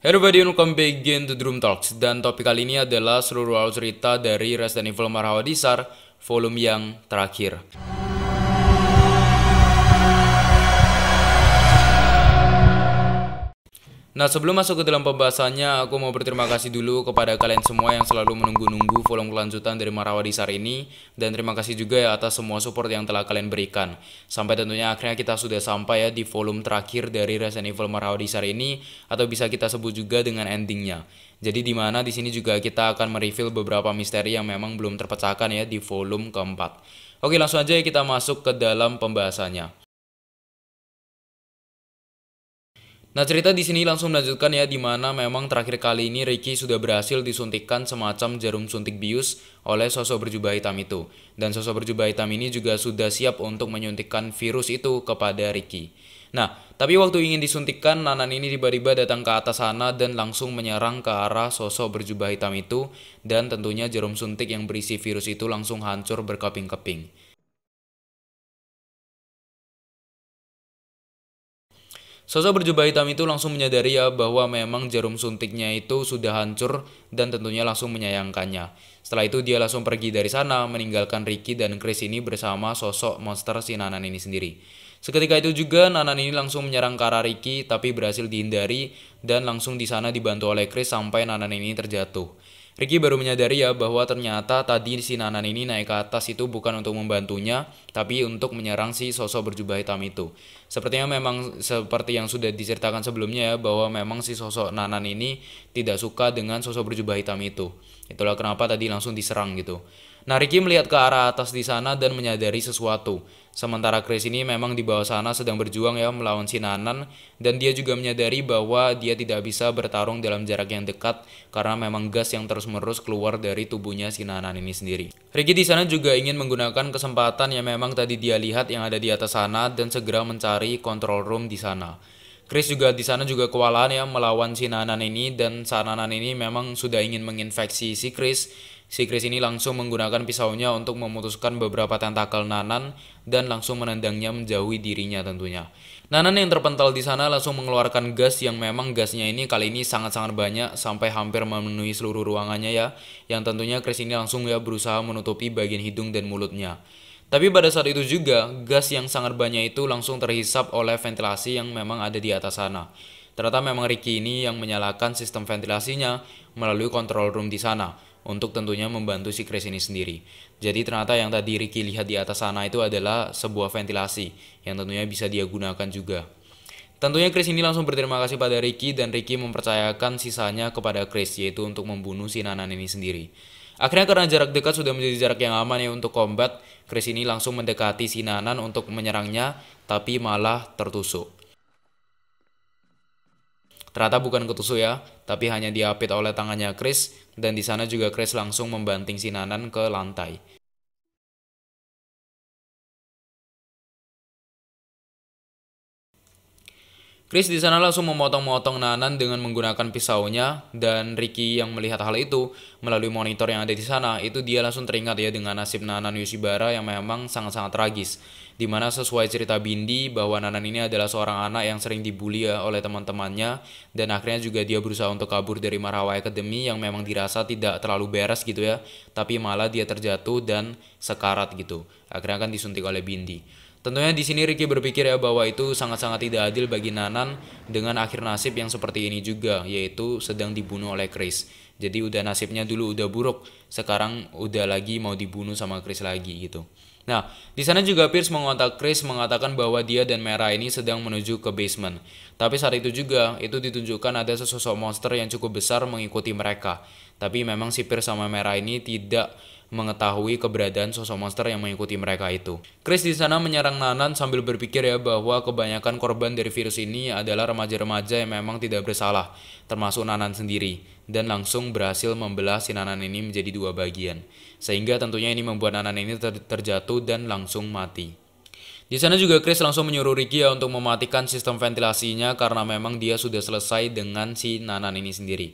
Hey everybody, welcome back again to Drum Talks Dan topik kali ini adalah seluruh alur cerita dari Resident Evil Marhawa Volume yang terakhir Nah sebelum masuk ke dalam pembahasannya, aku mau berterima kasih dulu kepada kalian semua yang selalu menunggu-nunggu volume kelanjutan dari Marawadisar ini. Dan terima kasih juga ya atas semua support yang telah kalian berikan. Sampai tentunya akhirnya kita sudah sampai ya di volume terakhir dari Resident Evil Marawadisar ini. Atau bisa kita sebut juga dengan endingnya. Jadi dimana di sini juga kita akan mereveal beberapa misteri yang memang belum terpecahkan ya di volume keempat. Oke langsung aja ya kita masuk ke dalam pembahasannya. Nah cerita di sini langsung melanjutkan ya di mana memang terakhir kali ini Ricky sudah berhasil disuntikkan semacam jarum suntik bius oleh sosok berjubah hitam itu. Dan sosok berjubah hitam ini juga sudah siap untuk menyuntikkan virus itu kepada Ricky. Nah, tapi waktu ingin disuntikkan, Nanan ini tiba-tiba datang ke atas sana dan langsung menyerang ke arah sosok berjubah hitam itu dan tentunya jarum suntik yang berisi virus itu langsung hancur berkeping-keping. Sosok berjubah hitam itu langsung menyadari ya bahwa memang jarum suntiknya itu sudah hancur dan tentunya langsung menyayangkannya. Setelah itu dia langsung pergi dari sana meninggalkan Ricky dan Chris ini bersama sosok monster sinanan ini sendiri. Seketika itu juga Nanan ini langsung menyerang Kara Riki tapi berhasil dihindari dan langsung di sana dibantu oleh Chris sampai Nanan ini terjatuh. Riki baru menyadari ya bahwa ternyata tadi si Nanan ini naik ke atas itu bukan untuk membantunya, tapi untuk menyerang si sosok berjubah hitam itu. Sepertinya memang seperti yang sudah diceritakan sebelumnya ya, bahwa memang si sosok Nanan ini tidak suka dengan sosok berjubah hitam itu. Itulah kenapa tadi langsung diserang gitu. Nah Riki melihat ke arah atas di sana dan menyadari sesuatu. Sementara Chris ini memang di bawah sana sedang berjuang ya melawan Sinanan dan dia juga menyadari bahwa dia tidak bisa bertarung dalam jarak yang dekat karena memang gas yang terus-menerus keluar dari tubuhnya Sinanan ini sendiri. Ricky di sana juga ingin menggunakan kesempatan yang memang tadi dia lihat yang ada di atas sana dan segera mencari control room di sana. Chris juga di sana juga kewalahan ya melawan si Nanan ini dan si ini memang sudah ingin menginfeksi si Chris. Si Chris ini langsung menggunakan pisaunya untuk memutuskan beberapa tentakel Nanan dan langsung menendangnya menjauhi dirinya tentunya. Nanan yang terpental di sana langsung mengeluarkan gas yang memang gasnya ini kali ini sangat-sangat banyak sampai hampir memenuhi seluruh ruangannya ya. Yang tentunya Chris ini langsung ya berusaha menutupi bagian hidung dan mulutnya. Tapi pada saat itu juga, gas yang sangat banyak itu langsung terhisap oleh ventilasi yang memang ada di atas sana. Ternyata memang Ricky ini yang menyalakan sistem ventilasinya melalui control room di sana untuk tentunya membantu si Chris ini sendiri. Jadi ternyata yang tadi Ricky lihat di atas sana itu adalah sebuah ventilasi yang tentunya bisa dia gunakan juga. Tentunya Chris ini langsung berterima kasih pada Ricky dan Ricky mempercayakan sisanya kepada Chris yaitu untuk membunuh si Nanan ini sendiri. Akhirnya karena jarak dekat sudah menjadi jarak yang aman ya untuk combat, Chris ini langsung mendekati Sinanan untuk menyerangnya, tapi malah tertusuk. Ternyata bukan ketusuk ya, tapi hanya diapit oleh tangannya Chris, dan di sana juga Chris langsung membanting Sinanan ke lantai. Chris di sana langsung memotong-motong Nanan dengan menggunakan pisaunya dan Ricky yang melihat hal itu melalui monitor yang ada di sana itu dia langsung teringat ya dengan nasib Nanan Yusibara yang memang sangat-sangat tragis dimana sesuai cerita Bindi bahwa Nanan ini adalah seorang anak yang sering dibully ya oleh teman-temannya dan akhirnya juga dia berusaha untuk kabur dari Marawa Academy yang memang dirasa tidak terlalu beres gitu ya tapi malah dia terjatuh dan sekarat gitu akhirnya akan disuntik oleh Bindi Tentunya di sini Ricky berpikir ya bahwa itu sangat-sangat tidak adil bagi Nanan dengan akhir nasib yang seperti ini juga, yaitu sedang dibunuh oleh Chris. Jadi udah nasibnya dulu udah buruk, sekarang udah lagi mau dibunuh sama Chris lagi gitu. Nah, di sana juga Pierce mengontak Chris mengatakan bahwa dia dan Mera ini sedang menuju ke basement. Tapi saat itu juga, itu ditunjukkan ada sesosok monster yang cukup besar mengikuti mereka. Tapi memang si Pierce sama Mera ini tidak mengetahui keberadaan sosok monster yang mengikuti mereka itu. Chris di sana menyerang Nanan sambil berpikir ya bahwa kebanyakan korban dari virus ini adalah remaja-remaja yang memang tidak bersalah, termasuk Nanan sendiri, dan langsung berhasil membelah si Nanan ini menjadi dua bagian. Sehingga tentunya ini membuat Nanan ini ter terjatuh dan langsung mati. Di sana juga Chris langsung menyuruh Ricky ya untuk mematikan sistem ventilasinya karena memang dia sudah selesai dengan si Nanan ini sendiri.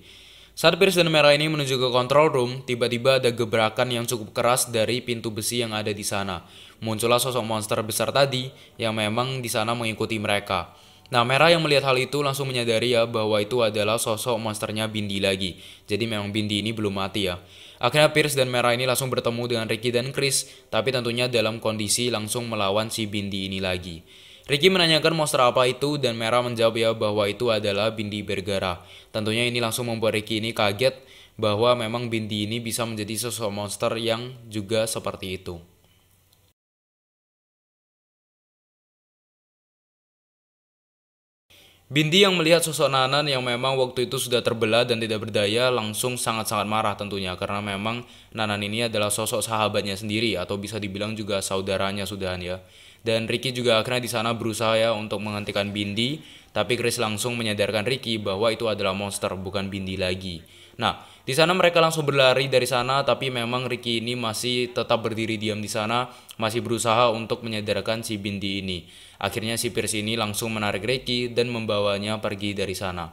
Saat Pierce dan merah ini menuju ke control room, tiba-tiba ada gebrakan yang cukup keras dari pintu besi yang ada di sana. Muncullah sosok monster besar tadi yang memang di sana mengikuti mereka. Nah, Merah yang melihat hal itu langsung menyadari ya bahwa itu adalah sosok monsternya Bindi lagi. Jadi memang Bindi ini belum mati ya. Akhirnya Pierce dan Merah ini langsung bertemu dengan Ricky dan Chris, tapi tentunya dalam kondisi langsung melawan si Bindi ini lagi. Ricky menanyakan monster apa itu dan Merah menjawab ya bahwa itu adalah Bindi Bergara. Tentunya ini langsung membuat Ricky ini kaget bahwa memang Bindi ini bisa menjadi sosok monster yang juga seperti itu. Bindi yang melihat sosok Nanan yang memang waktu itu sudah terbelah dan tidak berdaya langsung sangat-sangat marah tentunya karena memang Nanan ini adalah sosok sahabatnya sendiri atau bisa dibilang juga saudaranya sudahan ya. Dan Ricky juga akhirnya di sana berusaha ya untuk menghentikan Bindi, tapi Chris langsung menyadarkan Ricky bahwa itu adalah monster bukan Bindi lagi. Nah, di sana mereka langsung berlari dari sana, tapi memang Ricky ini masih tetap berdiri diam di sana, masih berusaha untuk menyadarkan si Bindi ini. Akhirnya si Pierce ini langsung menarik Ricky dan membawanya pergi dari sana.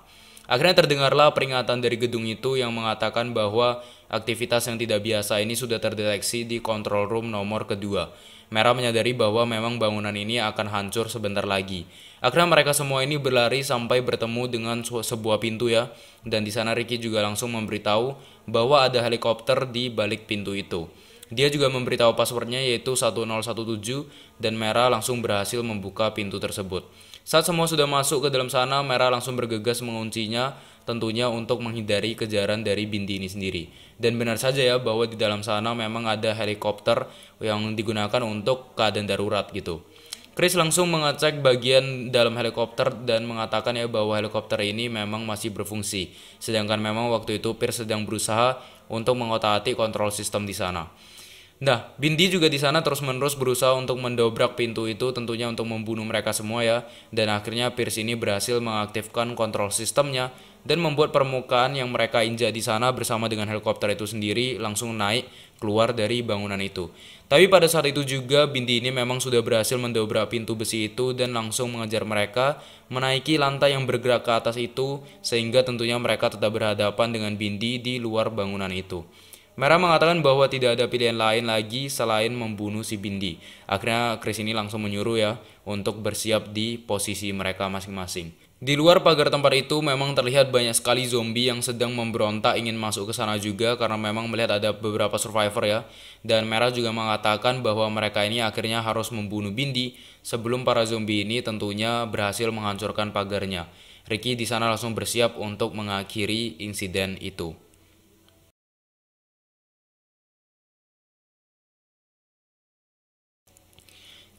Akhirnya terdengarlah peringatan dari gedung itu yang mengatakan bahwa aktivitas yang tidak biasa ini sudah terdeteksi di control room nomor kedua. Merah menyadari bahwa memang bangunan ini akan hancur sebentar lagi. Akhirnya mereka semua ini berlari sampai bertemu dengan sebuah pintu ya. Dan di sana Ricky juga langsung memberitahu bahwa ada helikopter di balik pintu itu. Dia juga memberitahu passwordnya yaitu 1017 dan Merah langsung berhasil membuka pintu tersebut. Saat semua sudah masuk ke dalam sana, Merah langsung bergegas menguncinya tentunya untuk menghindari kejaran dari binti ini sendiri. Dan benar saja ya bahwa di dalam sana memang ada helikopter yang digunakan untuk keadaan darurat gitu. Chris langsung mengecek bagian dalam helikopter dan mengatakan ya bahwa helikopter ini memang masih berfungsi. Sedangkan memang waktu itu Pierce sedang berusaha untuk mengotak-atik kontrol sistem di sana. Nah, Bindi juga di sana terus-menerus berusaha untuk mendobrak pintu itu tentunya untuk membunuh mereka semua ya. Dan akhirnya Pierce ini berhasil mengaktifkan kontrol sistemnya dan membuat permukaan yang mereka injak di sana bersama dengan helikopter itu sendiri langsung naik keluar dari bangunan itu. Tapi pada saat itu juga Bindi ini memang sudah berhasil mendobrak pintu besi itu dan langsung mengejar mereka menaiki lantai yang bergerak ke atas itu sehingga tentunya mereka tetap berhadapan dengan Bindi di luar bangunan itu. Merah mengatakan bahwa tidak ada pilihan lain lagi selain membunuh si Bindi. Akhirnya Chris ini langsung menyuruh ya untuk bersiap di posisi mereka masing-masing. Di luar pagar tempat itu memang terlihat banyak sekali zombie yang sedang memberontak ingin masuk ke sana juga karena memang melihat ada beberapa survivor ya. Dan Merah juga mengatakan bahwa mereka ini akhirnya harus membunuh Bindi sebelum para zombie ini tentunya berhasil menghancurkan pagarnya. Ricky di sana langsung bersiap untuk mengakhiri insiden itu.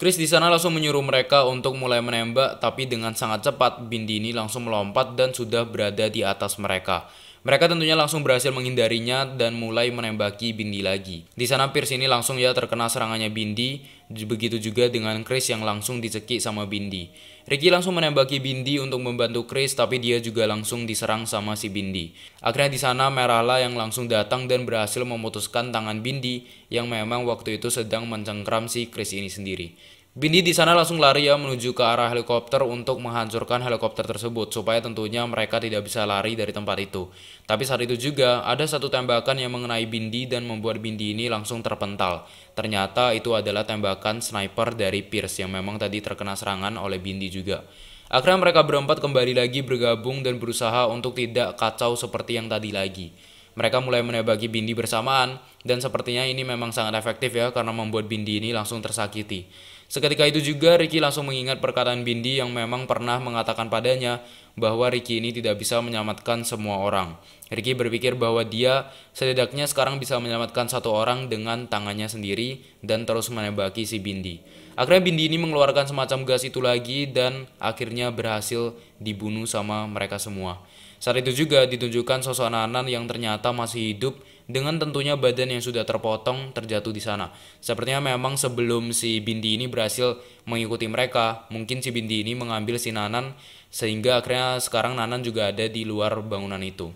Chris di sana langsung menyuruh mereka untuk mulai menembak, tapi dengan sangat cepat Bindini langsung melompat dan sudah berada di atas mereka. Mereka tentunya langsung berhasil menghindarinya dan mulai menembaki Bindi lagi. Di sana Pierce ini langsung ya terkena serangannya Bindi, Begitu juga dengan Chris yang langsung dicekik sama Bindi. Ricky langsung menembaki Bindi untuk membantu Chris tapi dia juga langsung diserang sama si Bindi. Akhirnya di sana Merala yang langsung datang dan berhasil memutuskan tangan Bindi yang memang waktu itu sedang mencengkram si Chris ini sendiri. Bindi di sana langsung lari ya menuju ke arah helikopter untuk menghancurkan helikopter tersebut supaya tentunya mereka tidak bisa lari dari tempat itu. Tapi saat itu juga ada satu tembakan yang mengenai Bindi dan membuat Bindi ini langsung terpental. Ternyata itu adalah tembakan sniper dari Pierce yang memang tadi terkena serangan oleh Bindi juga. Akhirnya mereka berempat kembali lagi bergabung dan berusaha untuk tidak kacau seperti yang tadi lagi. Mereka mulai menembaki Bindi bersamaan dan sepertinya ini memang sangat efektif ya karena membuat Bindi ini langsung tersakiti. Seketika itu juga Ricky langsung mengingat perkataan Bindi yang memang pernah mengatakan padanya bahwa Ricky ini tidak bisa menyelamatkan semua orang. Ricky berpikir bahwa dia setidaknya sekarang bisa menyelamatkan satu orang dengan tangannya sendiri dan terus menembaki si Bindi. Akhirnya Bindi ini mengeluarkan semacam gas itu lagi dan akhirnya berhasil dibunuh sama mereka semua. Saat itu juga ditunjukkan sosok Nanan yang ternyata masih hidup dengan tentunya badan yang sudah terpotong terjatuh di sana. Sepertinya memang sebelum si Bindi ini berhasil mengikuti mereka, mungkin si Bindi ini mengambil si Nanan sehingga akhirnya sekarang Nanan juga ada di luar bangunan itu.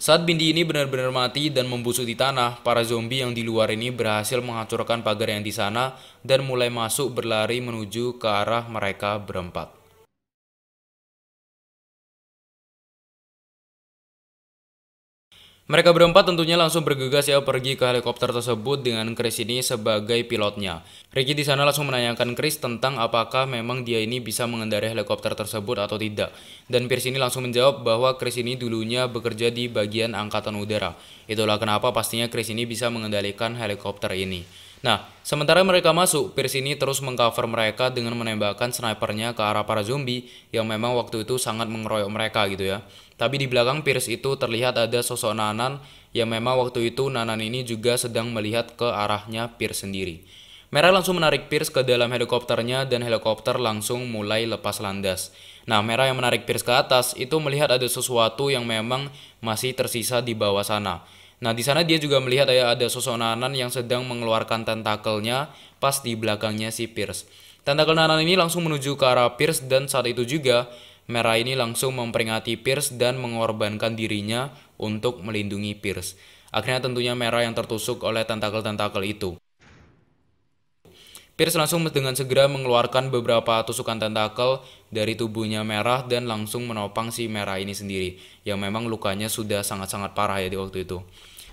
Saat Bindi ini benar-benar mati dan membusuk di tanah, para zombie yang di luar ini berhasil menghancurkan pagar yang di sana dan mulai masuk berlari menuju ke arah mereka berempat. Mereka berempat tentunya langsung bergegas ya pergi ke helikopter tersebut dengan Chris ini sebagai pilotnya. Ricky di sana langsung menanyakan Chris tentang apakah memang dia ini bisa mengendarai helikopter tersebut atau tidak. Dan Pierce ini langsung menjawab bahwa Chris ini dulunya bekerja di bagian angkatan udara. Itulah kenapa pastinya Chris ini bisa mengendalikan helikopter ini. Nah, sementara mereka masuk, Pierce ini terus mengcover mereka dengan menembakkan snipernya ke arah para zombie yang memang waktu itu sangat mengeroyok mereka gitu ya. Tapi di belakang Pierce itu terlihat ada sosok Nanan yang memang waktu itu Nanan ini juga sedang melihat ke arahnya Pierce sendiri. Merah langsung menarik Pierce ke dalam helikopternya dan helikopter langsung mulai lepas landas. Nah, Merah yang menarik Pierce ke atas itu melihat ada sesuatu yang memang masih tersisa di bawah sana. Nah, di sana dia juga melihat ya, ada, ada sosok Nanan yang sedang mengeluarkan tentakelnya pas di belakangnya si Pierce. Tentakel Nanan ini langsung menuju ke arah Pierce dan saat itu juga Merah ini langsung memperingati Pierce dan mengorbankan dirinya untuk melindungi Pierce. Akhirnya tentunya Merah yang tertusuk oleh tentakel-tentakel itu. Pierce langsung dengan segera mengeluarkan beberapa tusukan tentakel dari tubuhnya Merah dan langsung menopang si Merah ini sendiri yang memang lukanya sudah sangat-sangat parah ya di waktu itu.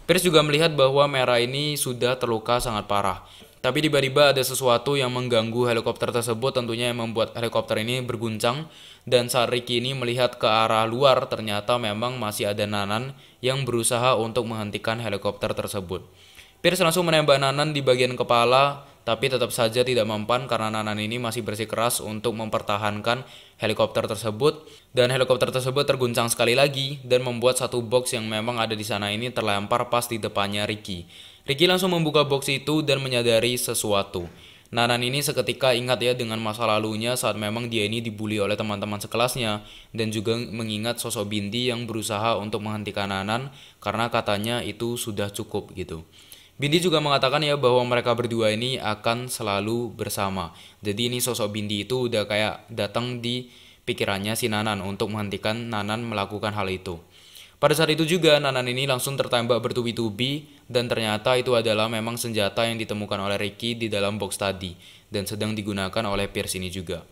Pierce juga melihat bahwa Merah ini sudah terluka sangat parah. Tapi tiba-tiba ada sesuatu yang mengganggu helikopter tersebut tentunya yang membuat helikopter ini berguncang dan saat Ricky ini melihat ke arah luar ternyata memang masih ada Nanan yang berusaha untuk menghentikan helikopter tersebut. Pierce langsung menembak Nanan di bagian kepala tapi tetap saja tidak mempan karena Nanan ini masih bersikeras untuk mempertahankan helikopter tersebut dan helikopter tersebut terguncang sekali lagi dan membuat satu box yang memang ada di sana ini terlempar pas di depannya Ricky. Ricky langsung membuka box itu dan menyadari sesuatu. Nanan ini seketika ingat ya dengan masa lalunya saat memang dia ini dibully oleh teman-teman sekelasnya dan juga mengingat sosok Binti yang berusaha untuk menghentikan Nanan karena katanya itu sudah cukup gitu. Bindi juga mengatakan ya bahwa mereka berdua ini akan selalu bersama. Jadi ini sosok Bindi itu udah kayak datang di pikirannya si Nanan untuk menghentikan Nanan melakukan hal itu. Pada saat itu juga Nanan ini langsung tertembak bertubi-tubi dan ternyata itu adalah memang senjata yang ditemukan oleh Ricky di dalam box tadi dan sedang digunakan oleh Pierce ini juga.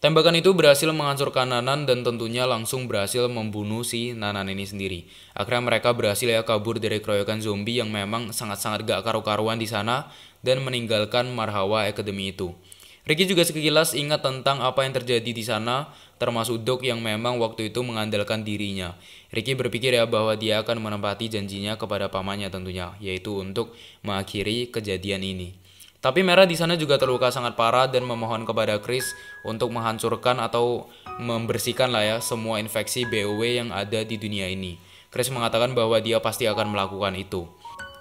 Tembakan itu berhasil menghancurkan Nanan dan tentunya langsung berhasil membunuh si Nanan ini sendiri. Akhirnya mereka berhasil ya kabur dari keroyokan zombie yang memang sangat-sangat gak karu-karuan di sana dan meninggalkan Marhawa Academy itu. Ricky juga sekilas ingat tentang apa yang terjadi di sana, termasuk Doc yang memang waktu itu mengandalkan dirinya. Ricky berpikir ya bahwa dia akan menempati janjinya kepada pamannya tentunya, yaitu untuk mengakhiri kejadian ini. Tapi Merah di sana juga terluka sangat parah dan memohon kepada Chris untuk menghancurkan atau membersihkan lah ya semua infeksi BOW yang ada di dunia ini. Chris mengatakan bahwa dia pasti akan melakukan itu.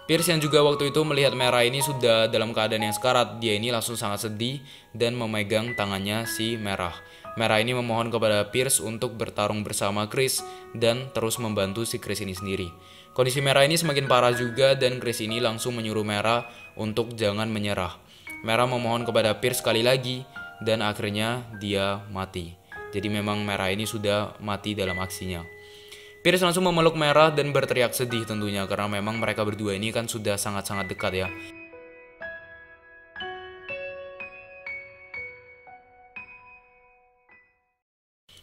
Pierce yang juga waktu itu melihat Merah ini sudah dalam keadaan yang sekarat, dia ini langsung sangat sedih dan memegang tangannya si Merah. Merah ini memohon kepada Pierce untuk bertarung bersama Chris dan terus membantu si Chris ini sendiri. Kondisi Merah ini semakin parah juga dan Chris ini langsung menyuruh Merah untuk jangan menyerah. Merah memohon kepada Pierce sekali lagi dan akhirnya dia mati. Jadi memang Merah ini sudah mati dalam aksinya. Pierce langsung memeluk Merah dan berteriak sedih tentunya karena memang mereka berdua ini kan sudah sangat-sangat dekat ya.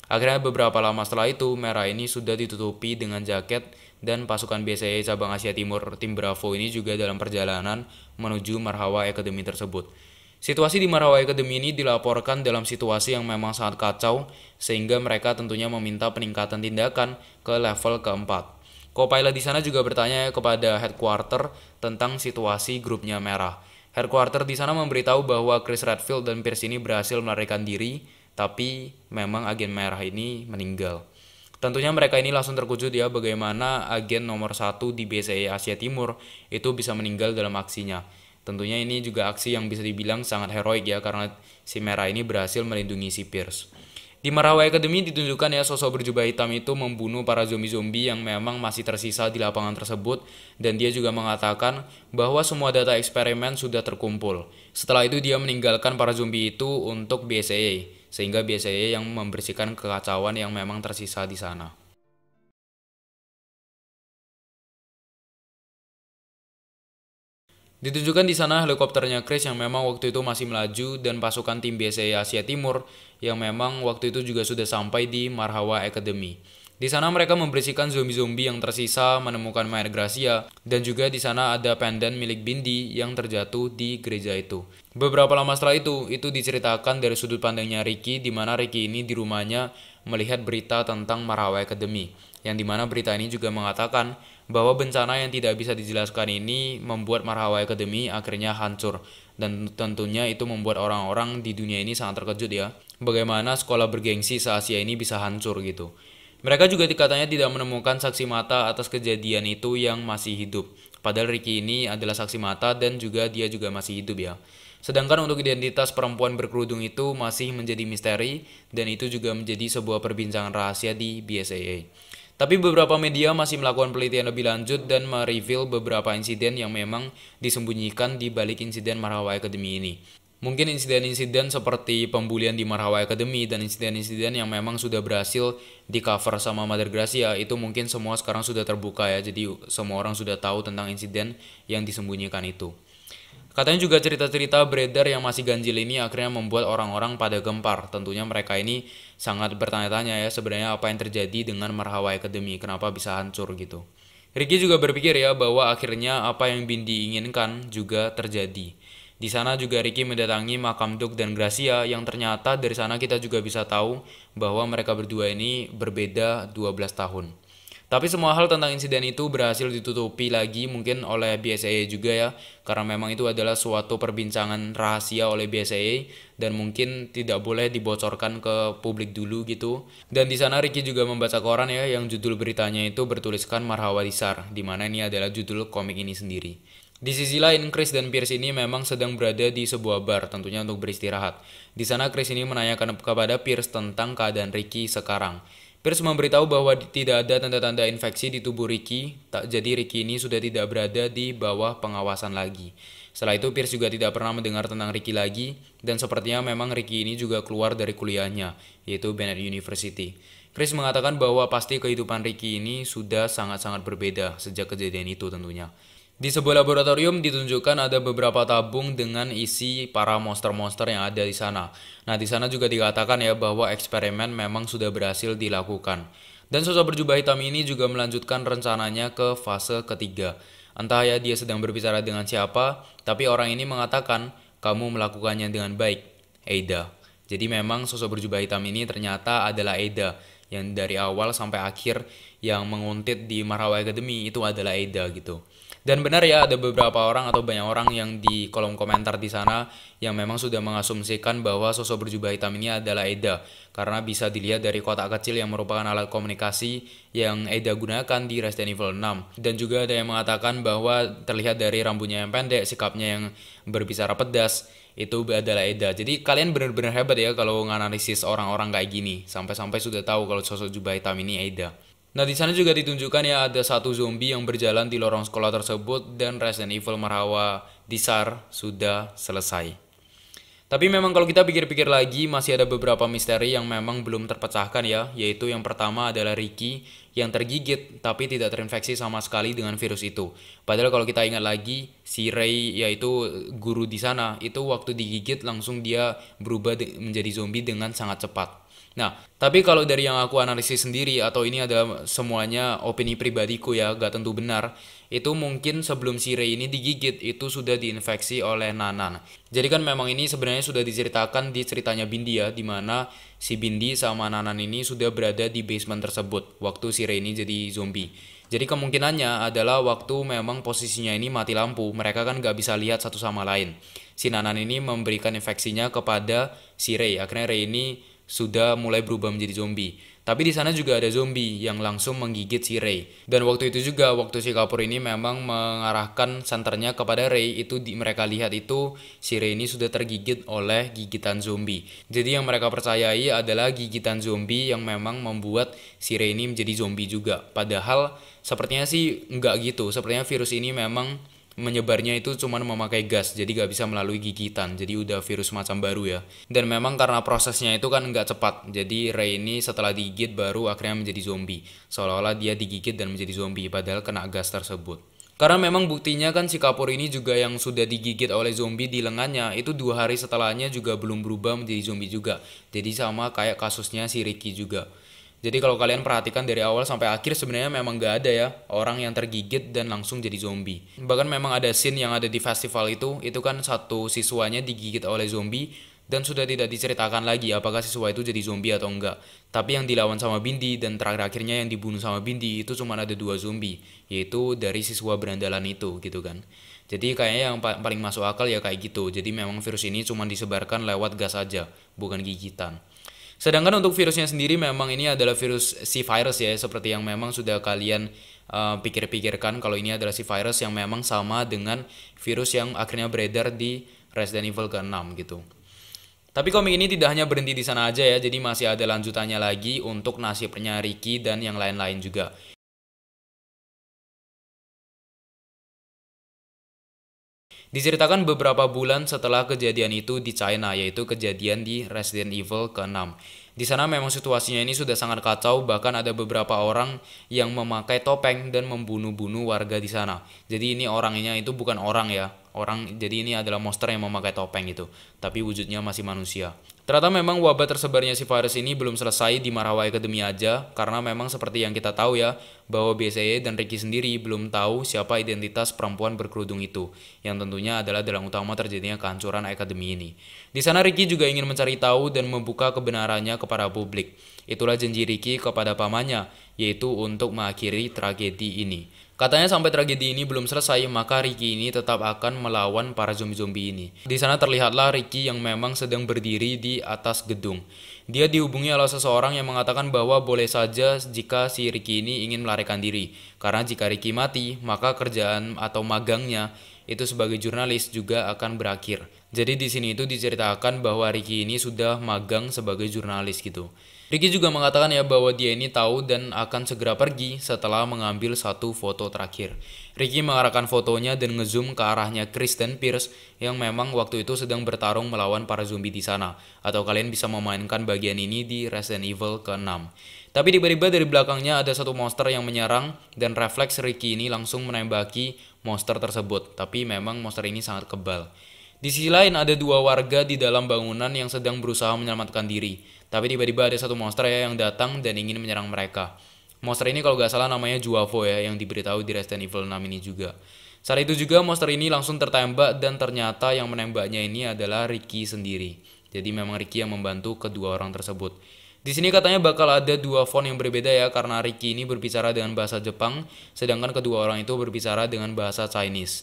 Akhirnya beberapa lama setelah itu, merah ini sudah ditutupi dengan jaket dan pasukan BCA e cabang Asia Timur tim Bravo ini juga dalam perjalanan menuju Marhawa Academy tersebut. Situasi di Marhawa Academy ini dilaporkan dalam situasi yang memang sangat kacau sehingga mereka tentunya meminta peningkatan tindakan ke level keempat. Kopaila di sana juga bertanya kepada headquarter tentang situasi grupnya merah. Headquarter di sana memberitahu bahwa Chris Redfield dan Pierce ini berhasil melarikan diri tapi memang agen merah ini meninggal. Tentunya mereka ini langsung terkejut ya bagaimana agen nomor satu di BCA e Asia Timur itu bisa meninggal dalam aksinya. Tentunya ini juga aksi yang bisa dibilang sangat heroik ya karena si merah ini berhasil melindungi si Pierce. Di Marawa Academy ditunjukkan ya sosok berjubah hitam itu membunuh para zombie-zombie yang memang masih tersisa di lapangan tersebut dan dia juga mengatakan bahwa semua data eksperimen sudah terkumpul. Setelah itu dia meninggalkan para zombie itu untuk BSAA sehingga biasanya yang membersihkan kekacauan yang memang tersisa di sana. ditunjukkan di sana helikopternya Chris yang memang waktu itu masih melaju dan pasukan tim BSA Asia Timur yang memang waktu itu juga sudah sampai di Marhawa Academy. Di sana mereka membersihkan zombie-zombie yang tersisa, menemukan Mayor Gracia, dan juga di sana ada pendan milik Bindi yang terjatuh di gereja itu. Beberapa lama setelah itu, itu diceritakan dari sudut pandangnya Ricky, di mana Ricky ini di rumahnya melihat berita tentang Marawai Academy, yang dimana berita ini juga mengatakan bahwa bencana yang tidak bisa dijelaskan ini membuat Marawai Academy akhirnya hancur. Dan tentunya itu membuat orang-orang di dunia ini sangat terkejut ya, bagaimana sekolah bergengsi se-Asia ini bisa hancur gitu. Mereka juga dikatanya tidak menemukan saksi mata atas kejadian itu yang masih hidup. Padahal Ricky ini adalah saksi mata dan juga dia juga masih hidup ya. Sedangkan untuk identitas perempuan berkerudung itu masih menjadi misteri dan itu juga menjadi sebuah perbincangan rahasia di BSAA. Tapi beberapa media masih melakukan penelitian lebih lanjut dan mereveal beberapa insiden yang memang disembunyikan di balik insiden Marawa Academy ini. Mungkin insiden-insiden seperti pembulian di Marhawa Academy dan insiden-insiden yang memang sudah berhasil di cover sama Mother Gracia itu mungkin semua sekarang sudah terbuka ya. Jadi semua orang sudah tahu tentang insiden yang disembunyikan itu. Katanya juga cerita-cerita beredar yang masih ganjil ini akhirnya membuat orang-orang pada gempar. Tentunya mereka ini sangat bertanya-tanya ya sebenarnya apa yang terjadi dengan Marhawa Academy, kenapa bisa hancur gitu. Ricky juga berpikir ya bahwa akhirnya apa yang Bindi inginkan juga terjadi. Di sana juga Ricky mendatangi makam Duk dan Gracia yang ternyata dari sana kita juga bisa tahu bahwa mereka berdua ini berbeda 12 tahun. Tapi semua hal tentang insiden itu berhasil ditutupi lagi mungkin oleh BSA e juga ya karena memang itu adalah suatu perbincangan rahasia oleh BSA e dan mungkin tidak boleh dibocorkan ke publik dulu gitu. Dan di sana Ricky juga membaca koran ya yang judul beritanya itu bertuliskan Marhawadisar Disar di mana ini adalah judul komik ini sendiri. Di sisi lain, Chris dan Pierce ini memang sedang berada di sebuah bar, tentunya untuk beristirahat. Di sana, Chris ini menanyakan kepada Pierce tentang keadaan Ricky sekarang. Pierce memberitahu bahwa tidak ada tanda-tanda infeksi di tubuh Ricky, tak jadi Ricky ini sudah tidak berada di bawah pengawasan lagi. Setelah itu, Pierce juga tidak pernah mendengar tentang Ricky lagi, dan sepertinya memang Ricky ini juga keluar dari kuliahnya, yaitu Bennett University. Chris mengatakan bahwa pasti kehidupan Ricky ini sudah sangat-sangat berbeda sejak kejadian itu tentunya. Di sebuah laboratorium ditunjukkan ada beberapa tabung dengan isi para monster-monster yang ada di sana. Nah, di sana juga dikatakan ya bahwa eksperimen memang sudah berhasil dilakukan. Dan sosok berjubah hitam ini juga melanjutkan rencananya ke fase ketiga. Entah ya dia sedang berbicara dengan siapa, tapi orang ini mengatakan, "Kamu melakukannya dengan baik, Eida." Jadi memang sosok berjubah hitam ini ternyata adalah Eida yang dari awal sampai akhir yang menguntit di Marawai Academy itu adalah Eida gitu. Dan benar ya ada beberapa orang atau banyak orang yang di kolom komentar di sana yang memang sudah mengasumsikan bahwa sosok berjubah hitam ini adalah Eda karena bisa dilihat dari kotak kecil yang merupakan alat komunikasi yang Eda gunakan di Resident Evil 6. Dan juga ada yang mengatakan bahwa terlihat dari rambutnya yang pendek, sikapnya yang berbicara pedas itu adalah Eda. Jadi kalian benar-benar hebat ya kalau menganalisis orang-orang kayak gini sampai-sampai sudah tahu kalau sosok jubah hitam ini Eda. Nah, di sana juga ditunjukkan ya ada satu zombie yang berjalan di lorong sekolah tersebut dan Resident Evil Marawa Disar sudah selesai. Tapi memang kalau kita pikir-pikir lagi masih ada beberapa misteri yang memang belum terpecahkan ya, yaitu yang pertama adalah Ricky yang tergigit tapi tidak terinfeksi sama sekali dengan virus itu. Padahal kalau kita ingat lagi, si Ray yaitu guru di sana itu waktu digigit langsung dia berubah menjadi zombie dengan sangat cepat. Nah, tapi kalau dari yang aku analisis sendiri atau ini ada semuanya opini pribadiku ya, gak tentu benar. Itu mungkin sebelum si Ray ini digigit itu sudah diinfeksi oleh Nanan. Jadi kan memang ini sebenarnya sudah diceritakan di ceritanya Bindi ya, di mana si Bindi sama Nanan ini sudah berada di basement tersebut waktu si Ray ini jadi zombie. Jadi kemungkinannya adalah waktu memang posisinya ini mati lampu, mereka kan gak bisa lihat satu sama lain. Si Nanan ini memberikan infeksinya kepada si Ray, akhirnya Ray ini sudah mulai berubah menjadi zombie. Tapi di sana juga ada zombie yang langsung menggigit si Ray. Dan waktu itu juga waktu si kapur ini memang mengarahkan santernya kepada Ray itu di, mereka lihat itu si Ray ini sudah tergigit oleh gigitan zombie. Jadi yang mereka percayai adalah gigitan zombie yang memang membuat si Ray ini menjadi zombie juga. Padahal sepertinya sih nggak gitu. Sepertinya virus ini memang menyebarnya itu cuma memakai gas jadi gak bisa melalui gigitan jadi udah virus macam baru ya dan memang karena prosesnya itu kan gak cepat jadi Ray ini setelah digigit baru akhirnya menjadi zombie seolah-olah dia digigit dan menjadi zombie padahal kena gas tersebut karena memang buktinya kan si kapur ini juga yang sudah digigit oleh zombie di lengannya itu dua hari setelahnya juga belum berubah menjadi zombie juga jadi sama kayak kasusnya si Ricky juga jadi kalau kalian perhatikan dari awal sampai akhir sebenarnya memang gak ada ya orang yang tergigit dan langsung jadi zombie. Bahkan memang ada scene yang ada di festival itu, itu kan satu siswanya digigit oleh zombie dan sudah tidak diceritakan lagi apakah siswa itu jadi zombie atau enggak. Tapi yang dilawan sama Bindi dan terakhir-akhirnya yang dibunuh sama Bindi itu cuma ada dua zombie, yaitu dari siswa berandalan itu gitu kan. Jadi kayaknya yang paling masuk akal ya kayak gitu. Jadi memang virus ini cuma disebarkan lewat gas aja, bukan gigitan. Sedangkan untuk virusnya sendiri memang ini adalah virus si virus ya seperti yang memang sudah kalian uh, pikir-pikirkan kalau ini adalah si virus yang memang sama dengan virus yang akhirnya beredar di Resident Evil ke-6 gitu. Tapi komik ini tidak hanya berhenti di sana aja ya, jadi masih ada lanjutannya lagi untuk nasibnya Ricky dan yang lain-lain juga. Diceritakan beberapa bulan setelah kejadian itu di China, yaitu kejadian di Resident Evil ke-6. Di sana memang situasinya ini sudah sangat kacau, bahkan ada beberapa orang yang memakai topeng dan membunuh-bunuh warga di sana. Jadi ini orangnya itu bukan orang ya, Orang jadi ini adalah monster yang memakai topeng itu tapi wujudnya masih manusia. Ternyata memang wabah tersebarnya si virus ini belum selesai di Marawai Academy aja, karena memang seperti yang kita tahu ya, bahwa BCE dan Ricky sendiri belum tahu siapa identitas perempuan berkerudung itu, yang tentunya adalah dalam utama terjadinya kehancuran Academy ini. Di sana Ricky juga ingin mencari tahu dan membuka kebenarannya kepada publik. Itulah janji Ricky kepada pamannya, yaitu untuk mengakhiri tragedi ini. Katanya sampai tragedi ini belum selesai, maka Ricky ini tetap akan melawan para zombie-zombie ini. Di sana terlihatlah Ricky yang memang sedang berdiri di atas gedung. Dia dihubungi oleh seseorang yang mengatakan bahwa boleh saja jika si Ricky ini ingin melarikan diri. Karena jika Ricky mati, maka kerjaan atau magangnya itu sebagai jurnalis juga akan berakhir. Jadi di sini itu diceritakan bahwa Ricky ini sudah magang sebagai jurnalis gitu. Ricky juga mengatakan ya bahwa dia ini tahu dan akan segera pergi setelah mengambil satu foto terakhir. Ricky mengarahkan fotonya dan ngezoom ke arahnya Kristen Pierce yang memang waktu itu sedang bertarung melawan para zombie di sana. Atau kalian bisa memainkan bagian ini di Resident Evil ke-6. Tapi tiba-tiba dari belakangnya ada satu monster yang menyerang dan refleks Ricky ini langsung menembaki monster tersebut. Tapi memang monster ini sangat kebal. Di sisi lain ada dua warga di dalam bangunan yang sedang berusaha menyelamatkan diri. Tapi tiba-tiba ada satu monster ya yang datang dan ingin menyerang mereka. Monster ini kalau gak salah namanya Juavo ya, yang diberitahu di Resident Evil 6 ini juga. Saat itu juga monster ini langsung tertembak dan ternyata yang menembaknya ini adalah Ricky sendiri. Jadi memang Ricky yang membantu kedua orang tersebut. Di sini katanya bakal ada dua font yang berbeda ya karena Ricky ini berbicara dengan bahasa Jepang sedangkan kedua orang itu berbicara dengan bahasa Chinese.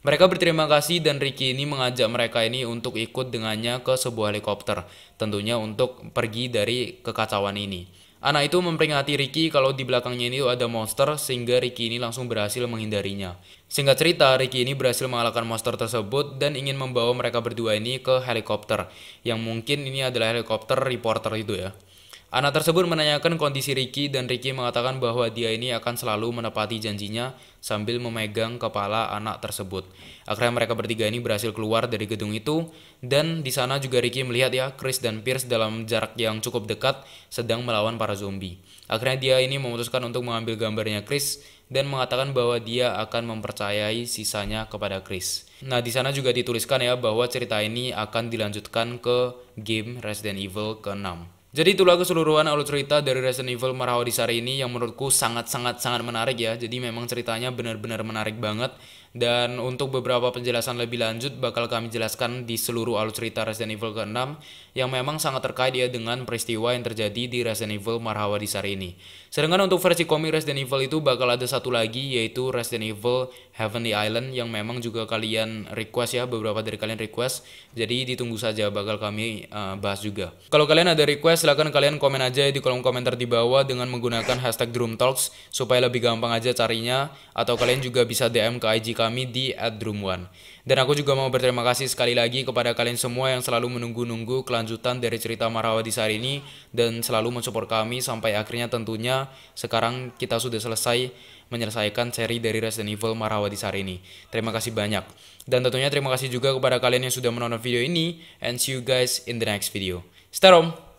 Mereka berterima kasih dan Ricky ini mengajak mereka ini untuk ikut dengannya ke sebuah helikopter, tentunya untuk pergi dari kekacauan ini. Anak itu memperingati Ricky kalau di belakangnya ini ada monster sehingga Ricky ini langsung berhasil menghindarinya. Singkat cerita, Ricky ini berhasil mengalahkan monster tersebut dan ingin membawa mereka berdua ini ke helikopter, yang mungkin ini adalah helikopter reporter itu ya. Anak tersebut menanyakan kondisi Ricky dan Ricky mengatakan bahwa dia ini akan selalu menepati janjinya sambil memegang kepala anak tersebut. Akhirnya mereka bertiga ini berhasil keluar dari gedung itu dan di sana juga Ricky melihat ya Chris dan Pierce dalam jarak yang cukup dekat sedang melawan para zombie. Akhirnya dia ini memutuskan untuk mengambil gambarnya Chris dan mengatakan bahwa dia akan mempercayai sisanya kepada Chris. Nah, di sana juga dituliskan ya bahwa cerita ini akan dilanjutkan ke game Resident Evil ke-6. Jadi itulah keseluruhan alur cerita dari Resident Evil Marhawa Disari ini yang menurutku sangat-sangat-sangat menarik ya. Jadi memang ceritanya benar-benar menarik banget. Dan untuk beberapa penjelasan lebih lanjut bakal kami jelaskan di seluruh alur cerita Resident Evil ke-6 yang memang sangat terkait ya dengan peristiwa yang terjadi di Resident Evil Marhawa Disari ini. Sedangkan untuk versi komik Resident Evil itu bakal ada satu lagi yaitu Resident Evil Heavenly Island yang memang juga kalian request ya beberapa dari kalian request jadi ditunggu saja bakal kami uh, bahas juga kalau kalian ada request silahkan kalian komen aja di kolom komentar di bawah dengan menggunakan hashtag Drum Talks supaya lebih gampang aja carinya atau kalian juga bisa DM ke IG kami di drum dan aku juga mau berterima kasih sekali lagi kepada kalian semua yang selalu menunggu-nunggu kelanjutan dari cerita Marawa di hari ini dan selalu mensupport kami sampai akhirnya tentunya sekarang kita sudah selesai menyelesaikan seri dari Resident Evil Marawati Sari ini. Terima kasih banyak. Dan tentunya terima kasih juga kepada kalian yang sudah menonton video ini and see you guys in the next video. Starom!